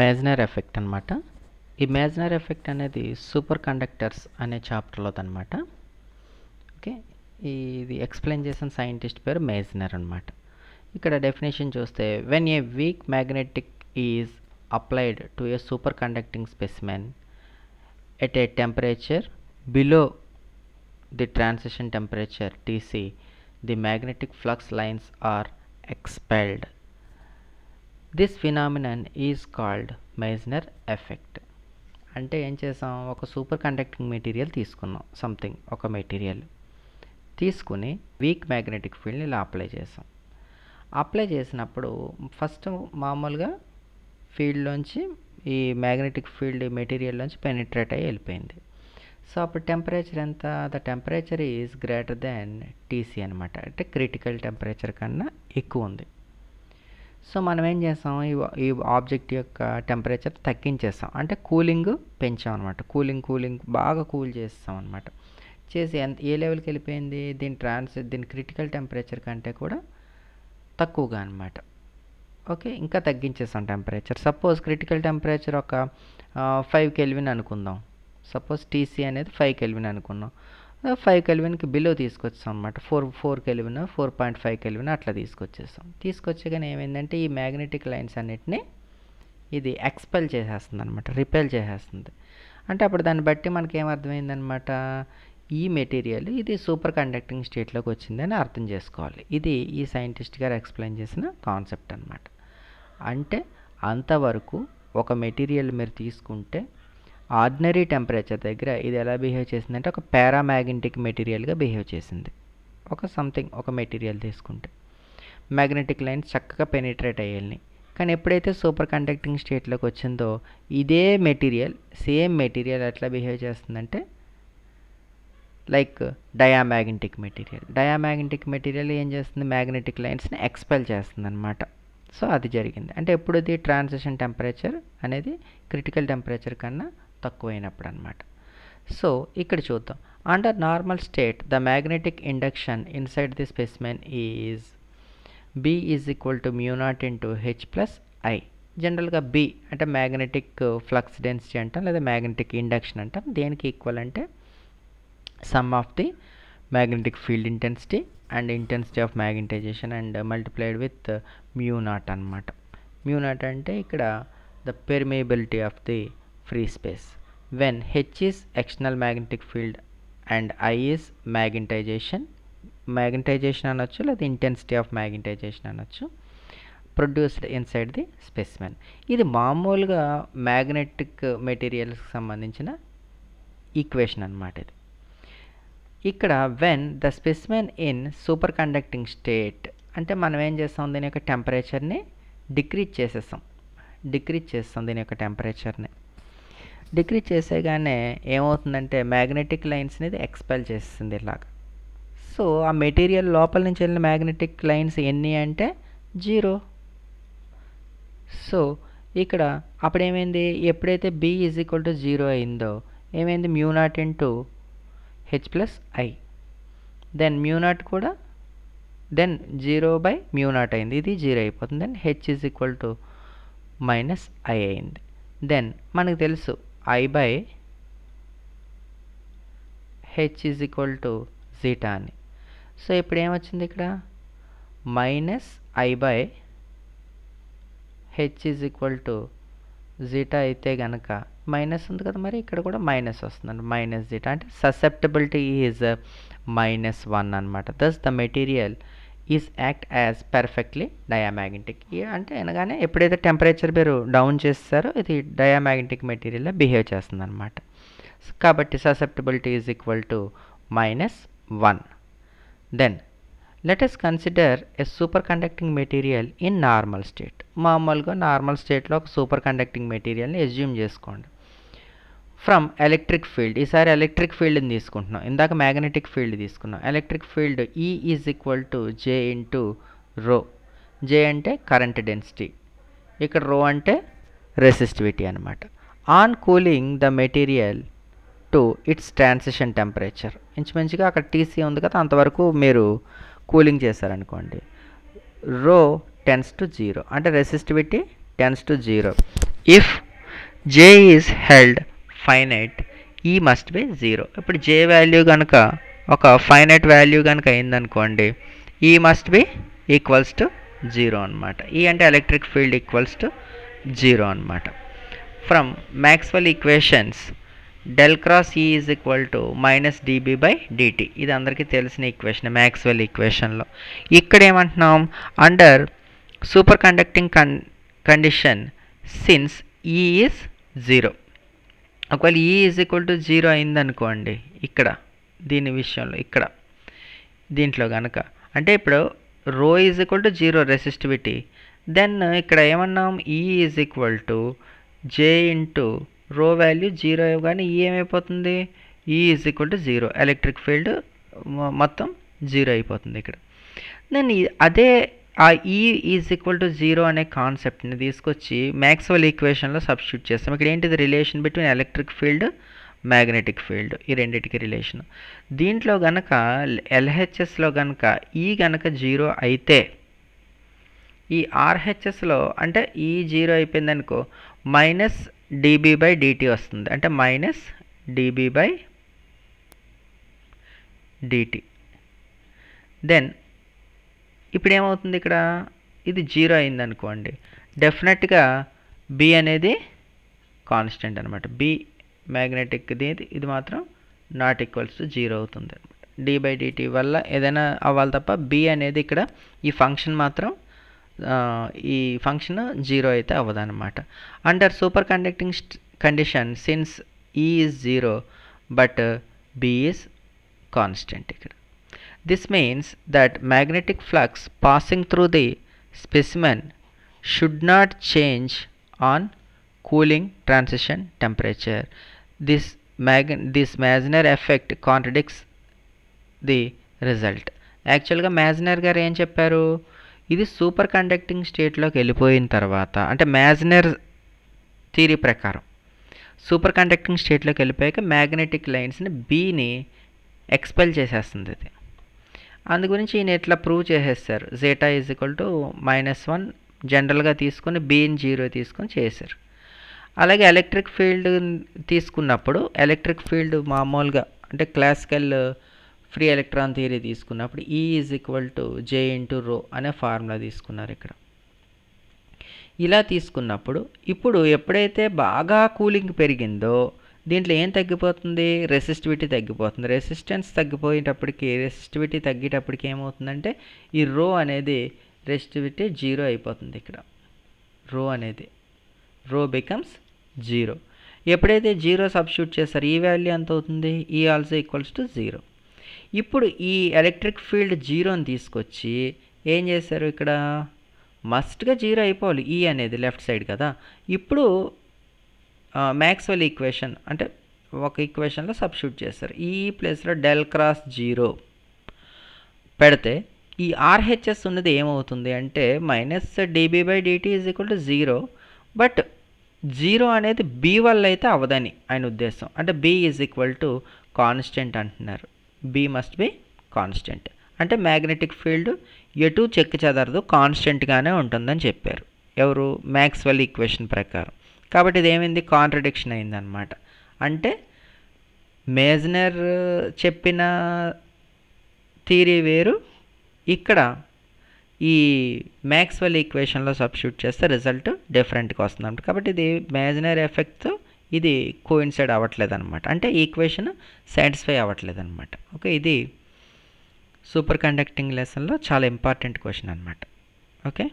మేజనర్ effect అనమాట ఈ Meissner effect అనేది సూపర్ కండక్టర్స్ అనే అనమాట ఓకే ఇది ఎక్స్ప్లెయిన్ చేసిన సైంటిస్ట్ పేరు మేజనర్ అనమాట ఇక్కడ డెఫినేషన్ చూస్తే when a weak magnetic is applied to a super conducting specimen at a temperature below the transition temperature TC the magnetic flux lines are expelled this phenomenon is called Meissner effect అంటే ఏం చేసాం ఒక super conducting material తీసుకున్నాం something ఒక material తీసుకుని weak magnetic ఫీల్డ్ని ఇలా apply చేసాం అప్లై చేసినప్పుడు ఫస్ట్ మామూలుగా ఫీల్డ్లోంచి ఈ మ్యాగ్నెటిక్ ఫీల్డ్ మెటీరియల్లోంచి పెనిట్రేట్ అయ్యి వెళ్ళిపోయింది సో అప్పుడు టెంపరేచర్ ఎంత the temperature is greater than TC అనమాట అంటే క్రిటికల్ టెంపరేచర్ కన్నా ఎక్కువ ఉంది సో మనం ఏం చేస్తాం ఈ ఈ ఆబ్జెక్ట్ యొక్క టెంపరేచర్ తగ్గించేస్తాం అంటే కూలింగ్ పెంచాం అనమాట కూలింగ్ కూలింగ్ బాగా కూల్ చేస్తాం అనమాట చేసి ఎంత ఏ లెవెల్కి వెళ్ళిపోయింది దీని ట్రాన్స్ దీని క్రిటికల్ టెంపరేచర్ కంటే కూడా తక్కువగా అనమాట ఓకే ఇంకా తగ్గించేస్తాం టెంపరేచర్ సపోజ్ క్రిటికల్ టెంపరేచర్ ఒక ఫైవ్ కెల్విన్ అనుకుందాం సపోజ్ టీసీ అనేది ఫైవ్ కెల్విన్ అనుకుందాం ఫైవ్ కెలివిన్కి బిలో తీసుకొచ్చాం అనమాట four four kelvin four point five kelvin అట్లా తీసుకొచ్చేసాం కానీ ఏమైందంటే ఈ మ్యాగ్నెటిక్ లైన్స్ అన్నిటిని ఇది ఎక్స్పెల్ చేసేస్తుంది అనమాట రిపెల్ చేసేస్తుంది అంటే అప్పుడు దాన్ని బట్టి మనకి ఏమర్థమైందనమాట ఈ మెటీరియల్ ఇది సూపర్ కండక్టింగ్ స్టేట్లోకి వచ్చిందని అర్థం చేసుకోవాలి ఇది ఈ సైంటిస్ట్ గారు ఎక్స్ప్లెయిన్ చేసిన కాన్సెప్ట్ అనమాట అంటే అంతవరకు ఒక మెటీరియల్ మీరు తీసుకుంటే ఆర్డినరీ టెంపరేచర్ దగ్గర ఇది ఎలా బిహేవ్ చేసిందంటే ఒక పారామ్యాగ్నెటిక్ మెటీరియల్గా బిహేవ్ చేసింది ఒక సంథింగ్ ఒక మెటీరియల్ తీసుకుంటే మ్యాగ్నెటిక్ లైన్స్ చక్కగా పెనిట్రేట్ అయ్యాయి కానీ ఎప్పుడైతే సూపర్ కండక్టింగ్ స్టేట్లోకి వచ్చిందో ఇదే మెటీరియల్ సేమ్ మెటీరియల్ ఎట్లా బిహేవ్ చేస్తుందంటే like diamagnetic material diamagnetic material ఏం చేస్తుంది మ్యాగ్నెటిక్ లైన్స్ని ఎక్స్పెల్ చేస్తుంది అనమాట సో అది జరిగింది అంటే ఎప్పుడు ఇది ట్రాన్సిషన్ టెంపరేచర్ అనేది క్రిటికల్ టెంపరేచర్ కన్నా తక్కువైనప్పుడు అనమాట సో ఇక్కడ చూద్దాం under normal state the magnetic induction inside the specimen is B is equal to mu naught to H plus I జనరల్గా బి అంటే మ్యాగ్నెటిక్ ఫ్లక్స్ డెన్సిటీ అంటాం లేదా మ్యాగ్నెటిక్ ఇండక్షన్ అంటాం దేనికి ఈక్వల్ అంటే sum of the magnetic field intensity and intensity of magnetization and multiplied with mu naught అనమాట mu naught అంటే ఇక్కడ the పెర్మేబిలిటీ of the free space when H is external magnetic field and I is magnetization, magnetization అనొచ్చు లేదా intensity of magnetization అనొచ్చు produced inside the specimen ఇది మామూలుగా magnetic మెటీరియల్స్కి సంబంధించిన ఈక్వేషన్ అనమాట ఇది ఇక్కడ when the specimen in super conducting state అంటే మనం ఏం చేస్తాం దీని యొక్క టెంపరేచర్ని డిక్రీజ్ చేసేస్తాం డిక్రీజ్ చేస్తాం దీని యొక్క టెంపరేచర్ని డిగ్రీ చేసేగానే ఏమవుతుందంటే మ్యాగ్నెటిక్ లైన్స్ అనేది ఎక్స్పెల్ చేస్తుంది ఇలాగ సో ఆ మెటీరియల్ లోపల నుంచి వెళ్ళిన మ్యాగ్నెటిక్ లైన్స్ ఎన్ని అంటే జీరో సో ఇక్కడ అప్పుడేమైంది ఎప్పుడైతే B is equal to zero అయిందో ఏమైంది mu naught into H plus I then mu naught కూడా then zero by mu naught అయింది ఇది జీరో అయిపోతుంది then H is equal to minus I అయింది దెన్ మనకు తెలుసు i by h is equal to zeta అని సో ఇప్పుడు ఏమొచ్చింది ఇక్కడ minus I by H is equal to zeta అయితే కనుక మైనస్ ఉంది కదా మరి ఇక్కడ కూడా మైనస్ వస్తుంది మైనస్ జీటా అంటే ససెప్టబిలిటీ ఈజ్ మైనస్ వన్ అనమాట thus the material is act as perfectly diamagnetic అంటే అనగానే ఎప్పుడైతే టెంపరేచర్ మీరు డౌన్ చేస్తారో ఇది డయామాగ్నెటిక్ మెటీరియల్లో బిహేవ్ చేస్తుంది అనమాట కాబట్టి susceptibility is equal to minus one then let's consider a super conducting material in normal state మామూలుగా నార్మల్ స్టేట్లో ఒక సూపర్ కండక్టింగ్ మెటీరియల్ని ఎజ్యూమ్ చేసుకోండి ఫ్రమ్ ఎలక్ట్రిక్ ఫీల్డ్ ఈసారి ఎలక్ట్రిక్ ఫీల్డ్ని తీసుకుంటున్నాం ఇందాక మ్యాగ్నెటిక్ ఫీల్డ్ తీసుకున్నాం electric field E is equal to J into rho J అంటే కరెంట్ డెన్సిటీ ఇక్కడ రో అంటే రెసిస్టివిటీ అనమాట on cooling the material to its transition temperature ఇంచుమించుగా అక్కడ టీసీ ఉంది కదా అంతవరకు మీరు కూలింగ్ చేశారనుకోండి రో టెన్స్ టు జీరో అంటే resistivity tends to zero if J is held finite E must be zero ఇప్పుడు జే వాల్యూ కనుక ఒక ఫైనైట్ వాల్యూ కనుక అయిందనుకోండి E must be equals to zero అనమాట ఈ అంటే electric field equals to zero అనమాట from Maxwell equations del cross E is equal to minus dB by dt ఇది అందరికీ తెలిసిన ఈక్వేషన్ మ్యాక్స్వెల్ ఈక్వేషన్లో ఇక్కడ ఏమంటున్నాం under super conducting con condition since E is zero ఒకవేళ E is equal to zero అయిందనుకోండి ఇక్కడ దీని విషయంలో ఇక్కడ దీంట్లో కనుక అంటే ఇప్పుడు rho is equal to zero resistivity then ఇక్కడ ఏమన్నాం E is equal to J into rho value zero కానీ ఈ ఏమైపోతుంది E is equal to zero electric field మొత్తం జీరో అయిపోతుంది ఇక్కడ దెన్ అదే ఆ ఈ ఈజ్ ఈక్వల్ టు జీరో అనే కాన్సెప్ట్ని తీసుకొచ్చి మ్యాక్స్వల్ ఈక్వేషన్లో సబ్స్టిట్యూట్ చేస్తాం ఇక్కడ ఏంటిది relation between electric field magnetic field ఈ రెండింటికి రిలేషన్ దీంట్లో గనక ఎల్హెచ్ఎస్లో గనక ఈ e గనక జీరో అయితే ఈ ఆర్హెచ్ఎస్లో అంటే ఈ e జీరో అయిపోయింది అనుకో మైనస్ డీబీ బై డిటి వస్తుంది అంటే minus dB by dt then ఇప్పుడు ఏమవుతుంది ఇక్కడ ఇది జీరో అయింది అనుకోండి డెఫినెట్గా బి అనేది కాన్స్టెంట్ అనమాట బి మ్యాగ్నెటిక్ అనేది ఇది మాత్రం నాట్ ఈక్వల్స్ టు జీరో అవుతుంది అనమాట డి బై డిటి వల్ల ఏదైనా అవ్వాలి తప్ప బి అనేది ఇక్కడ ఈ ఫంక్షన్ మాత్రం ఈ ఫంక్షన్ జీరో అయితే అనమాట under super conducting condition since E is zero but B constant ఇక్కడ This means that magnetic flux passing through the specimen should not change on cooling transition temperature. This, mag this Meissner effect contradicts the result యాక్చువల్గా Meissner గారు ఏం చెప్పారు ఇది super conducting స్టేట్లోకి వెళ్ళిపోయిన తర్వాత అంటే Meissner theory ప్రకారం సూపర్ కండక్టింగ్ స్టేట్లోకి వెళ్ళిపోయాక మ్యాగ్నెటిక్ లైన్స్ని బీని ఎక్స్పెల్ చేసేస్తుంది ఇది అందు గురించి ఈయన ఇట్లా ప్రూవ్ చేసేస్తారు zeta is equal to minus one జనరల్గా తీసుకొని బిఎన్ జీరో తీసుకొని చేశారు అలాగే ఎలక్ట్రిక్ ఫీల్డ్ తీసుకున్నప్పుడు ఎలక్ట్రిక్ ఫీల్డ్ మామూలుగా అంటే క్లాసికల్ ఫ్రీ ఎలక్ట్రాన్ థియరీ తీసుకున్నప్పుడు E is equal to J into rho అనే ఫార్ములా తీసుకున్నారు ఇక్కడ ఇలా తీసుకున్నప్పుడు ఇప్పుడు ఎప్పుడైతే బాగా కూలింగ్ పెరిగిందో దీంట్లో ఏం తగ్గిపోతుంది రెసిస్టివిటీ తగ్గిపోతుంది రెసిస్టెన్స్ తగ్గిపోయేటప్పటికి రెసిస్టివిటీ తగ్గేటప్పటికి ఏమవుతుందంటే ఈ రో అనేది రెసిస్టివిటీ జీరో అయిపోతుంది ఇక్కడ రో అనేది రో బికమ్స్ జీరో ఎప్పుడైతే జీరో సబ్స్టిట్యూట్ చేస్తారో ఈ వాల్యూ ఎంత అవుతుంది ఈ ఆల్సో ఈక్వల్స్ టు జీరో ఇప్పుడు ఈ ఎలక్ట్రిక్ ఫీల్డ్ జీరోని తీసుకొచ్చి ఏం చేశారు ఇక్కడ మస్ట్గా జీరో అయిపోవాలి ఈ e అనేది లెఫ్ట్ సైడ్ కదా ఇప్పుడు మ్యాక్స్వెల్ ఈక్వేషన్ అంటే ఒక ఈక్వేషన్లో సబ్స్ట్యూట్ చేస్తారు ఈ ప్లేస్లో డెల్ క్రాస్ జీరో పెడితే ఈ ఆర్హెచ్ఎస్ ఉన్నది ఏమవుతుంది అంటే minus dB by dt is equal to zero but zero అనేది బీ వల్ల అయితే అవదని ఆయన ఉద్దేశం అంటే B is equal to constant అంటున్నారు బి మస్ట్ బి కాన్స్టెంట్ అంటే మ్యాగ్నెటిక్ ఫీల్డ్ ఎటు చెక్ చెదరదు కాన్స్టెంట్గానే ఉంటుందని చెప్పారు ఎవరు మ్యాక్స్వెల్ ఈక్వేషన్ ప్రకారం కాబట్టి ఇది ఏమైంది కాంట్రడిక్షన్ అయిందనమాట అంటే మేజనర్ చెప్పిన థీరీ వేరు ఇక్కడ ఈ మ్యాక్స్వెల్ ఈక్వేషన్లో సబ్స్టిట్యూట్ చేస్తే రిజల్ట్ డిఫరెంట్గా వస్తుంది కాబట్టి ఇది మేజనర్ ఎఫెక్ట్ ఇది కోయిన్సైడ్ అవ్వట్లేదు అనమాట అంటే ఈక్వేషన్ సాటిస్ఫై అవ్వట్లేదు అనమాట ఓకే ఇది సూపర్ కండక్టింగ్ లెసన్లో చాలా ఇంపార్టెంట్ క్వశ్చన్ అనమాట ఓకే